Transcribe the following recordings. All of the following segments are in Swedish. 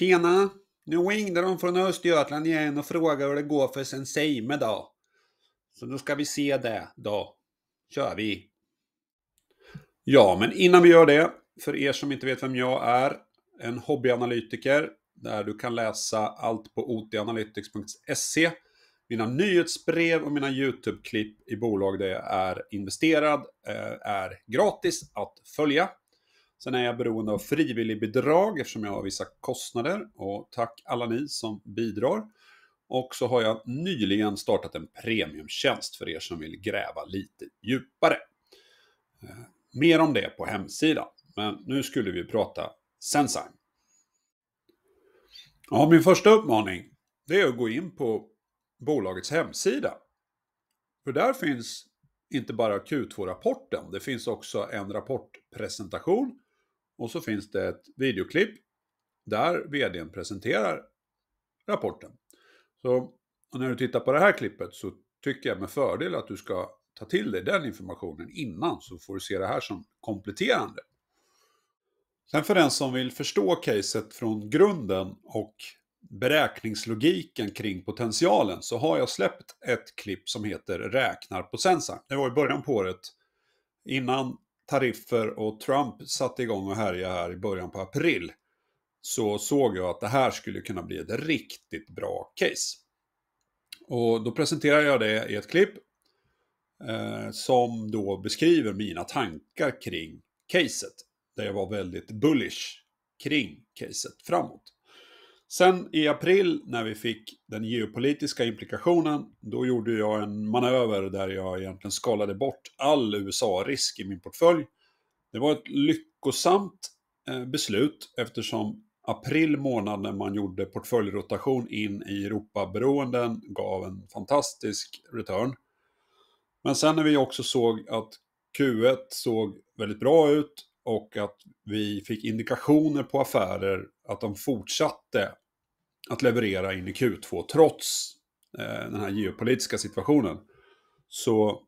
Tjena! Nu ringde de från Östergötland igen och frågade hur det går för Senseime då. Så nu ska vi se det då. Kör vi! Ja, men innan vi gör det, för er som inte vet vem jag är, en hobbyanalytiker där du kan läsa allt på otanalytics.se. Mina nyhetsbrev och mina YouTube-klipp i bolag där jag är investerad eh, är gratis att följa. Sen är jag beroende av frivilligbidrag eftersom jag har vissa kostnader och tack alla ni som bidrar. Och så har jag nyligen startat en premiumtjänst för er som vill gräva lite djupare. Eh, mer om det på hemsidan, men nu skulle vi prata Sensime. Ja, min första uppmaning det är att gå in på bolagets hemsida. För där finns inte bara Q2-rapporten, det finns också en rapportpresentation och så finns det ett videoklipp där vdn presenterar rapporten. Så när du tittar på det här klippet så tycker jag med fördel att du ska ta till dig den informationen innan så får du se det här som kompletterande. Sen för den som vill förstå caset från grunden och beräkningslogiken kring potentialen så har jag släppt ett klipp som heter Räknar på sensorn. Det var i början på året innan tariffer och Trump satte igång och härjade här i början på april så såg jag att det här skulle kunna bli ett riktigt bra case. Och då presenterar jag det i ett klipp eh, som då beskriver mina tankar kring caset. Där jag var väldigt bullish kring caset framåt. Sen i april när vi fick den geopolitiska implikationen, då gjorde jag en manöver där jag egentligen skalade bort all USA-risk i min portfölj. Det var ett lyckosamt eh, beslut eftersom april månad när man gjorde portföljrotation in i Europaberoenden gav en fantastisk return. Men sen när vi också såg att Q1 såg väldigt bra ut och att vi fick indikationer på affärer att de fortsatte att leverera in i Q2 trots eh, den här geopolitiska situationen. Så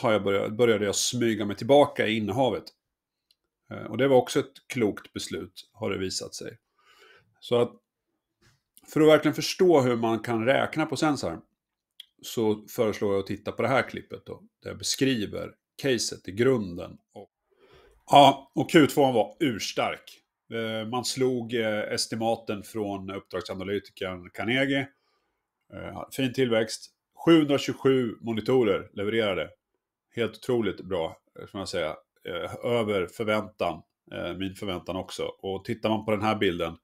har jag börjat, började jag smyga mig tillbaka i innehavet. Eh, och det var också ett klokt beslut, har det visat sig. Så att för att verkligen förstå hur man kan räkna på sensor så föreslår jag att titta på det här klippet då, där jag beskriver caset i grunden och Ja, och Q2 var urstark. Eh, man slog eh, estimaten från uppdragsanalytikern Carnegie. Eh, fin tillväxt. 727 monitorer levererade. Helt otroligt bra, får man säga. Över förväntan, min förväntan också. Och tittar man på den här bilden,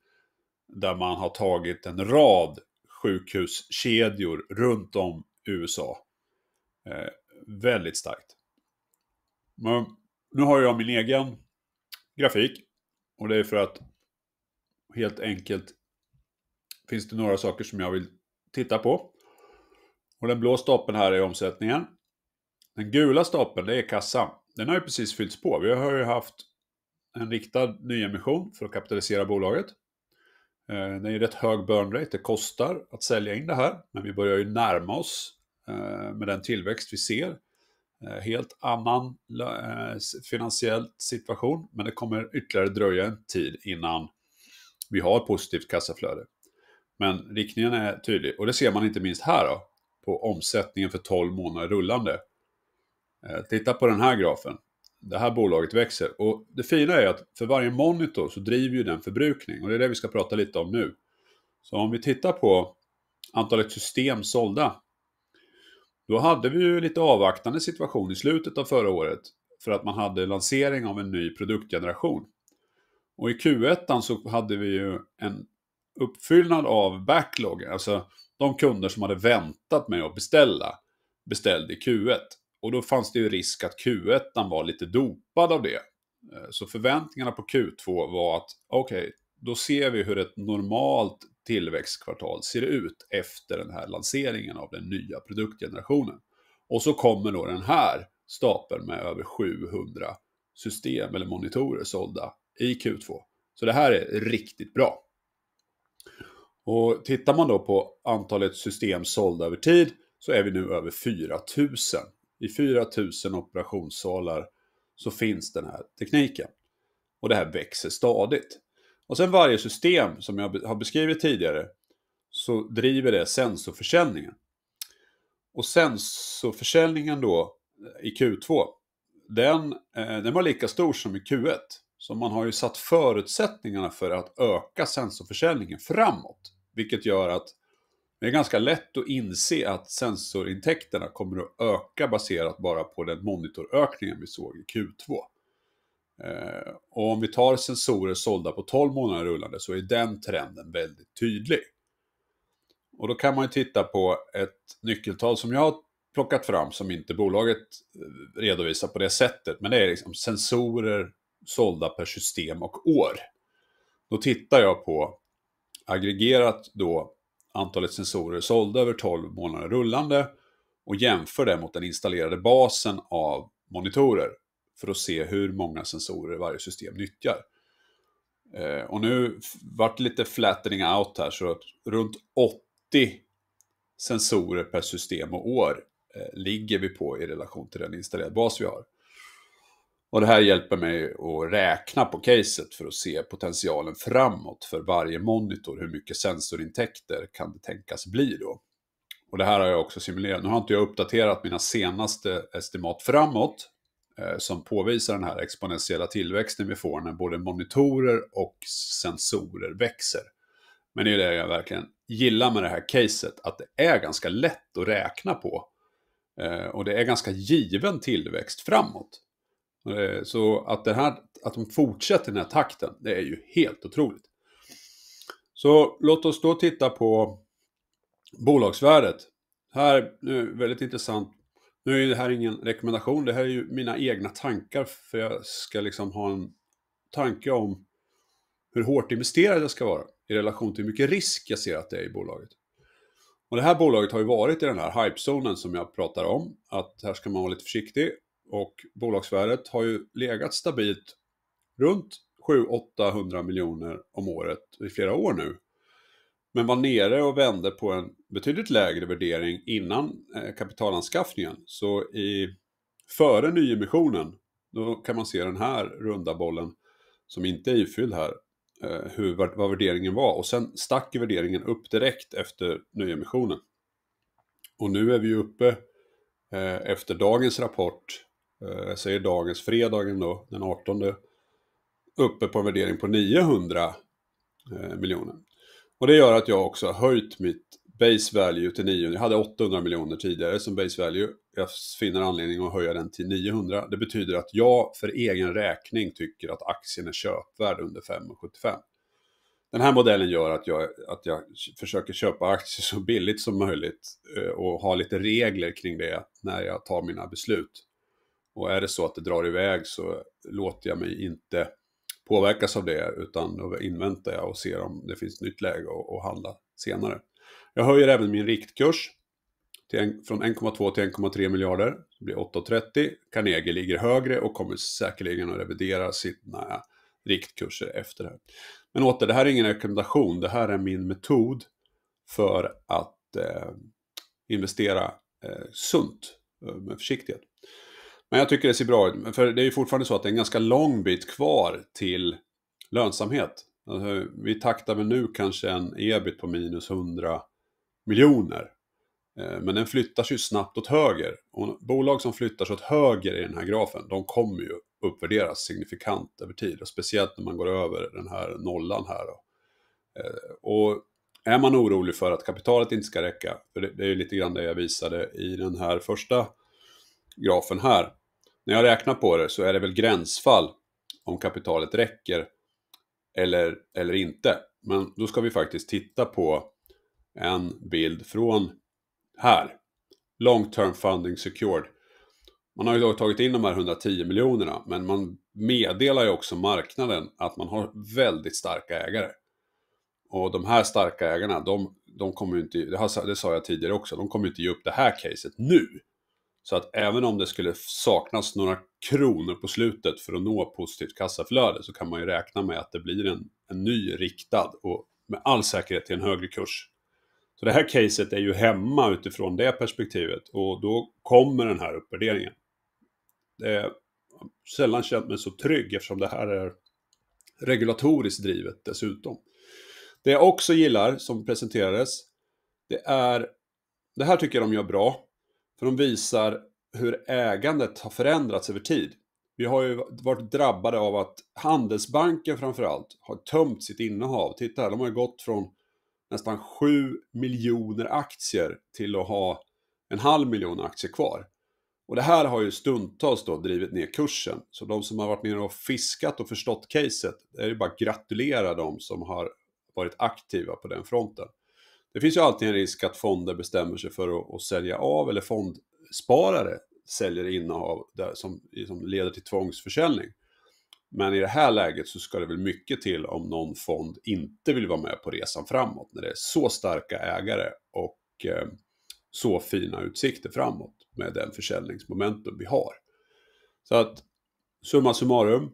där man har tagit en rad sjukhuskedjor runt om USA. Väldigt starkt. Men nu har jag min egen grafik. Och det är för att helt enkelt finns det några saker som jag vill titta på. Och den blå stapeln här är omsättningen. Den gula stapeln, det är kassan. Den har ju precis fyllts på. Vi har ju haft en riktad nyemission för att kapitalisera bolaget. Eh, det är rätt hög burn rate, det kostar att sälja in det här, men vi börjar ju närma oss eh, med den tillväxt vi ser. Eh, helt annan eh, finansiell situation, men det kommer ytterligare dröja en tid innan vi har positivt kassaflöde. Men riktningen är tydlig och det ser man inte minst här då, på omsättningen för 12 månader rullande. Eh, titta på den här grafen. Det här bolaget växer och det fina är att för varje monitor så driver ju den förbrukning och det är det vi ska prata lite om nu. Så om vi tittar på antalet system sålda då hade vi ju lite avvaktande situation i slutet av förra året för att man hade lansering av en ny produktgeneration. Och i Q1 så hade vi ju en uppfyllnad av backlog, alltså de kunder som hade väntat med att beställa beställde i Q1. Och då fanns det ju risk att Q1 var lite dopad av det. Eh, så förväntningarna på Q2 var att okej, okay, då ser vi hur ett normalt tillväxtkvartal ser ut efter den här lanseringen av den nya produktgenerationen. Och så kommer då den här stapeln med över 700 system eller monitorer sålda i Q2. Så det här är riktigt bra. Och tittar man då på antalet system sålda över tid så är vi nu över 4000. I 4000 operationssalar så finns den här tekniken. Och det här växer stadigt. Och sen varje system som jag har beskrivit tidigare så driver det sensorförsäljningen. Och sensorförsäljningen då eh, i Q2, den, eh, den var lika stor som i Q1. Så man har ju satt förutsättningarna för att öka sensorförsäljningen framåt. Vilket gör att det är ganska lätt att inse att sensorintäkterna kommer att öka baserat bara på den monitorökningen vi såg i Q2. Eh, och om vi tar sensorer sålda på 12 månader rullande så är den trenden väldigt tydlig. Och då kan man ju titta på ett nyckeltal som jag har plockat fram som inte bolaget eh, redovisar på det sättet, men det är liksom sensorer sålda per system och år. Då tittar jag på aggregerat då antalet sensorer sålda över 12 månader rullande och jämför det mot den installerade basen av monitorer för att se hur många sensorer varje system nyttjar. Eh, och nu vart det lite flattening out här, så runt 80 sensorer per system och år eh, ligger vi på i relation till den installerade bas vi har. Och det här hjälper mig att räkna på caset för att se potentialen framåt för varje monitor, hur mycket sensorintäkter kan det tänkas bli då. Och det här har jag också simulerat. Nu har inte jag uppdaterat mina senaste estimat framåt, Eh, som påvisar den här exponentiella tillväxten vi får när både monitorer och sensorer växer. Men det är det jag verkligen gillar med det här caset, att det är ganska lätt att räkna på. Eh, och det är ganska given tillväxt framåt. Eh, så att, det här, att de fortsätter den här takten, det är ju helt otroligt. Så låt oss då titta på bolagsvärdet. Här, nu, väldigt intressant nu är det här ingen rekommendation, det här är ju mina egna tankar för jag ska liksom ha en tanke om hur hårt investerad jag ska vara i relation till hur mycket risk jag ser att det är i bolaget. Och det här bolaget har ju varit i den här hypezonen som jag pratar om, att här ska man vara lite försiktig och bolagsvärdet har ju legat stabilt runt 700-800 miljoner om året i flera år nu men var nere och vände på en betydligt lägre värdering innan eh, kapitalanskaffningen. Så i, före nyemissionen, då kan man se den här runda bollen som inte är ifylld här, eh, hur, vad värderingen var. Och sen stack värderingen upp direkt efter nyemissionen. Och nu är vi uppe eh, efter dagens rapport, jag säger dagens, fredagen då, den 18, uppe på en värdering på 900 miljoner. Och det gör att jag också har höjt mitt base value till 900. Jag hade 800 miljoner tidigare som base value. Jag finner anledning att höja den till 900. Det betyder att jag för egen räkning tycker att aktien är köpvärd under 5,75. Den här modellen gör att jag, att jag försöker köpa aktier så billigt som möjligt eh, och ha lite regler kring det när jag tar mina beslut. Och är det så att det drar iväg så låter jag mig inte påverkas av det, utan då inväntar jag och ser om det finns nytt läge att handla senare. Jag höjer även min riktkurs till, från 1,2 till 1,3 miljarder. Det blir 8,30. Carnegie ligger högre och kommer säkerligen att revidera sina riktkurser efter det här. Men åter, det här är ingen rekommendation. Det här är min metod för att eh, investera eh, sunt eh, med försiktighet. Men jag tycker det ser bra ut, för det är ju fortfarande så att det är en ganska lång bit kvar till lönsamhet. Alltså, vi taktar väl nu kanske en ebit på minus 100 miljoner. Eh, men den flyttar sig snabbt åt höger. Och bolag som flyttar sig åt höger i den här grafen, de kommer ju uppvärderas signifikant över tid. Och speciellt när man går över den här nollan här. Då. Eh, och är man orolig för att kapitalet inte ska räcka, för det är ju lite grann det jag visade i den här första grafen här, när jag räknar på det så är det väl gränsfall om kapitalet räcker eller, eller inte. Men då ska vi faktiskt titta på en bild från här. Long term funding secured. Man har ju då tagit in de här 110 miljonerna, men man meddelar ju också marknaden att man har väldigt starka ägare. Och de här starka ägarna, de, de kommer ju inte, det, har, det sa jag tidigare också, de kommer inte ge upp det här caset nu. Så att även om det skulle saknas några kronor på slutet för att nå positivt kassaflöde så kan man ju räkna med att det blir en, en ny riktad och med all säkerhet till en högre kurs. Så det här caset är ju hemma utifrån det perspektivet och då kommer den här uppvärderingen. Det är sällan känt mig så trygg eftersom det här är regulatoriskt drivet dessutom. Det jag också gillar som presenterades, det är, det här tycker jag de gör bra, för de visar hur ägandet har förändrats över tid. Vi har ju varit drabbade av att Handelsbanken framförallt har tömt sitt innehav. Titta här, de har ju gått från nästan 7 miljoner aktier till att ha en halv miljon aktier kvar. Och det här har ju stundtals då drivit ner kursen. Så de som har varit med och fiskat och förstått caset, det är ju bara att gratulera de som har varit aktiva på den fronten. Det finns ju alltid en risk att fonder bestämmer sig för att, att sälja av eller fondsparare säljer innehav där, som, som leder till tvångsförsäljning. Men i det här läget så ska det väl mycket till om någon fond inte vill vara med på resan framåt när det är så starka ägare och eh, så fina utsikter framåt med den försäljningsmomentum vi har. Så att summa summarum,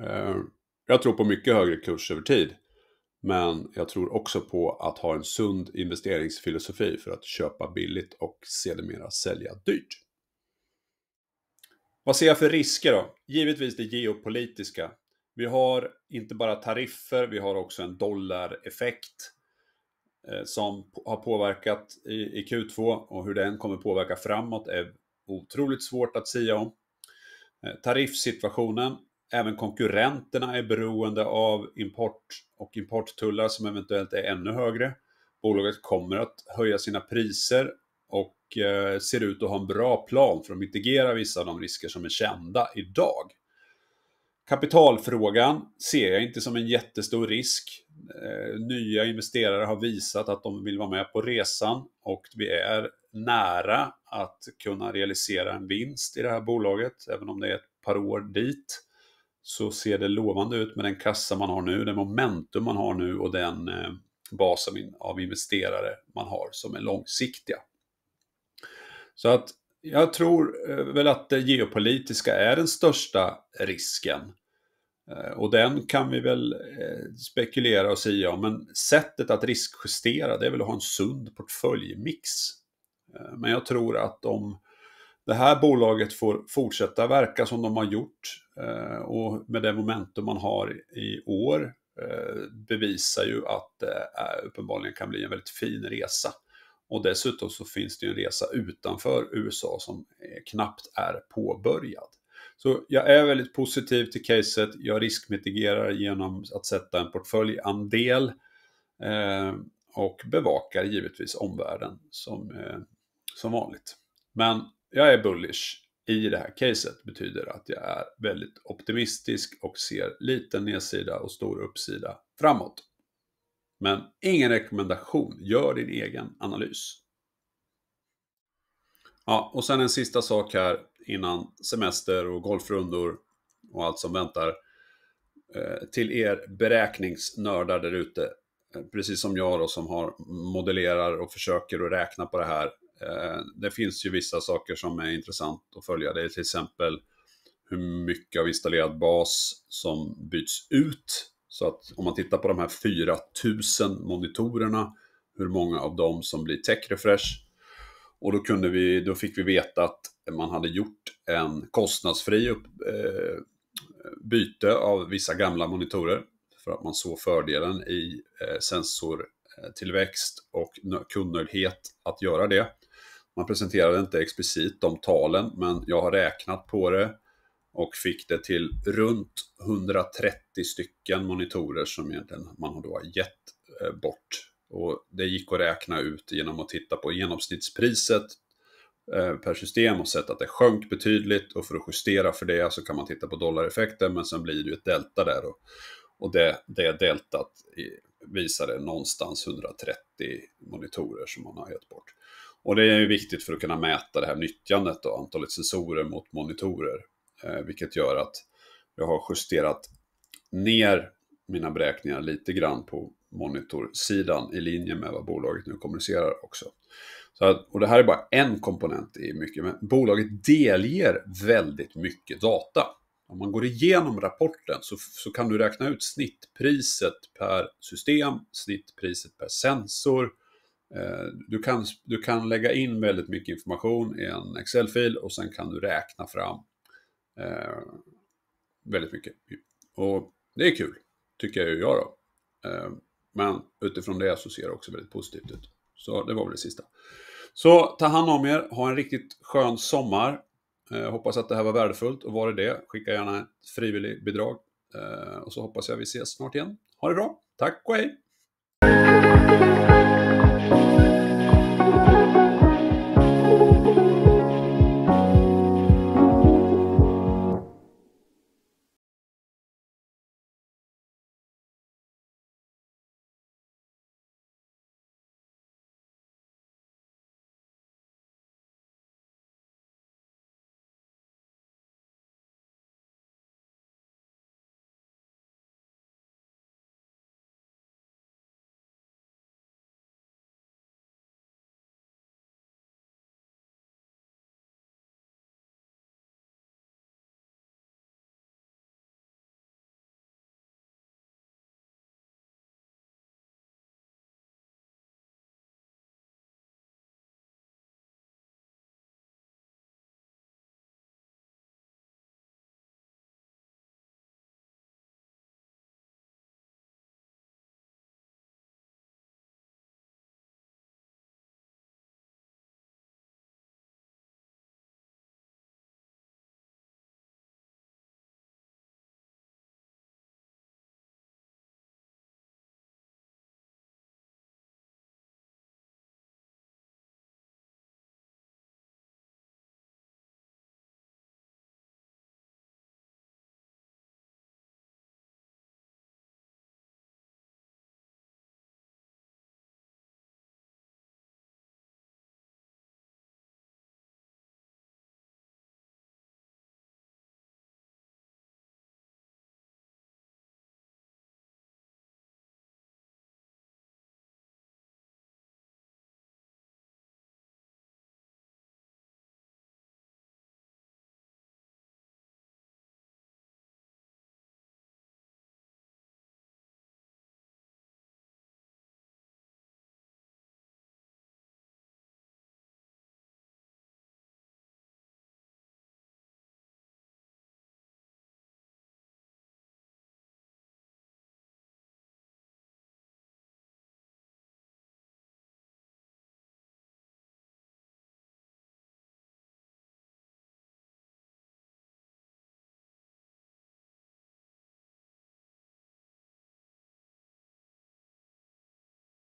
eh, jag tror på mycket högre kurs över tid. Men jag tror också på att ha en sund investeringsfilosofi för att köpa billigt och sedermera sälja dyrt. Vad ser jag för risker då? Givetvis det geopolitiska. Vi har inte bara tariffer, vi har också en dollareffekt eh, som har påverkat i Q2 och hur den kommer påverka framåt är otroligt svårt att säga om. Eh, tariffsituationen Även konkurrenterna är beroende av import och importtullar som eventuellt är ännu högre. Bolaget kommer att höja sina priser och eh, ser ut att ha en bra plan för att mitigera vissa av de risker som är kända idag. Kapitalfrågan ser jag inte som en jättestor risk. Eh, nya investerare har visat att de vill vara med på resan och vi är nära att kunna realisera en vinst i det här bolaget, även om det är ett par år dit så ser det lovande ut med den kassa man har nu, det momentum man har nu och den eh, bas av investerare man har som är långsiktiga. Så att jag tror eh, väl att det geopolitiska är den största risken. Eh, och den kan vi väl eh, spekulera och säga om, men sättet att riskjustera det är väl att ha en sund portföljmix. Men jag tror att om det här bolaget får fortsätta verka som de har gjort eh, och med det momentum man har i år eh, bevisar ju att det uppenbarligen kan bli en väldigt fin resa. Och dessutom så finns det ju en resa utanför USA som eh, knappt är påbörjad. Så jag är väldigt positiv till caset. Jag riskmitigerar genom att sätta en portföljandel eh, och bevakar givetvis omvärlden som, eh, som vanligt. Men jag är bullish i det här caset betyder att jag är väldigt optimistisk och ser liten nedsida och stor uppsida framåt. Men ingen rekommendation, gör din egen analys. Ja, och sen en sista sak här innan semester och golfrundor och allt som väntar. Eh, till er beräkningsnördar där ute, eh, precis som jag då som har modellerar och försöker att räkna på det här Eh, det finns ju vissa saker som är intressant att följa. Det är till exempel hur mycket av installerad bas som byts ut. Så att om man tittar på de här 4000 monitorerna, hur många av dem som blir tech refresh. Och då, kunde vi, då fick vi veta att man hade gjort en kostnadsfri upp, eh, byte av vissa gamla monitorer för att man såg fördelen i eh, sensortillväxt och kundnöjdhet att göra det. Man presenterade inte explicit de talen, men jag har räknat på det och fick det till runt 130 stycken monitorer som man då har gett eh, bort. Och det gick att räkna ut genom att titta på genomsnittspriset eh, per system och sett att det sjönk betydligt och för att justera för det så kan man titta på dollareffekten men sen blir det ju ett delta där och, och det, det deltat visade någonstans 130 monitorer som man har gett bort. Och det är ju viktigt för att kunna mäta det här nyttjandet, då, antalet sensorer mot monitorer. Eh, vilket gör att jag har justerat ner mina beräkningar lite grann på monitorsidan i linje med vad bolaget nu kommunicerar också. Så att, och det här är bara en komponent i mycket, men bolaget delger väldigt mycket data. Om man går igenom rapporten så, så kan du räkna ut snittpriset per system, snittpriset per sensor, Eh, du kan, du kan lägga in väldigt mycket information i en Excel-fil och sen kan du räkna fram eh, väldigt mycket. Och det är kul, tycker jag ju jag då. Eh, men utifrån det så ser det också väldigt positivt ut. Så det var väl det sista. Så ta hand om er, ha en riktigt skön sommar. Eh, hoppas att det här var värdefullt och var det det, skicka gärna ett frivilligt bidrag. Eh, och så hoppas jag vi ses snart igen. Ha det bra, tack och hej!